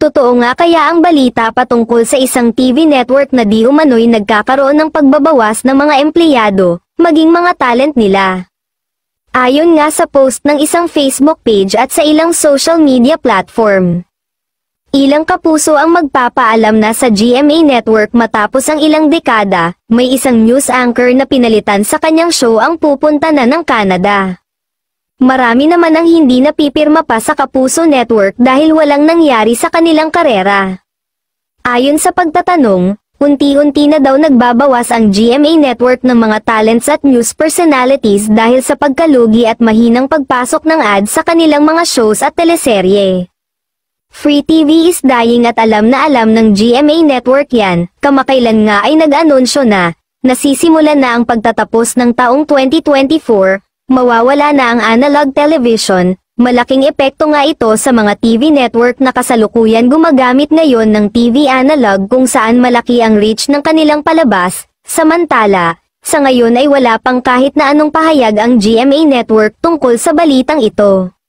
Totoo nga kaya ang balita patungkol sa isang TV network na di umano'y nagkakaroon ng pagbabawas ng mga empleyado, maging mga talent nila. Ayon nga sa post ng isang Facebook page at sa ilang social media platform. Ilang kapuso ang magpapaalam na sa GMA Network matapos ang ilang dekada, may isang news anchor na pinalitan sa kanyang show ang pupunta na ng Canada. Marami naman ang hindi napipirma pa sa Kapuso Network dahil walang nangyari sa kanilang karera. Ayon sa pagtatanong, unti-unti na daw nagbabawas ang GMA Network ng mga talents at news personalities dahil sa pagkalugi at mahinang pagpasok ng ads sa kanilang mga shows at teleserye. Free TV is dying at alam na alam ng GMA Network yan, kamakailan nga ay nag-anunsyo na, nasisimulan na ang pagtatapos ng taong 2024, mawawala na ang analog television, malaking epekto nga ito sa mga TV network na kasalukuyan gumagamit ngayon ng TV analog kung saan malaki ang reach ng kanilang palabas, samantala, sa ngayon ay wala pang kahit na anong pahayag ang GMA network tungkol sa balitang ito.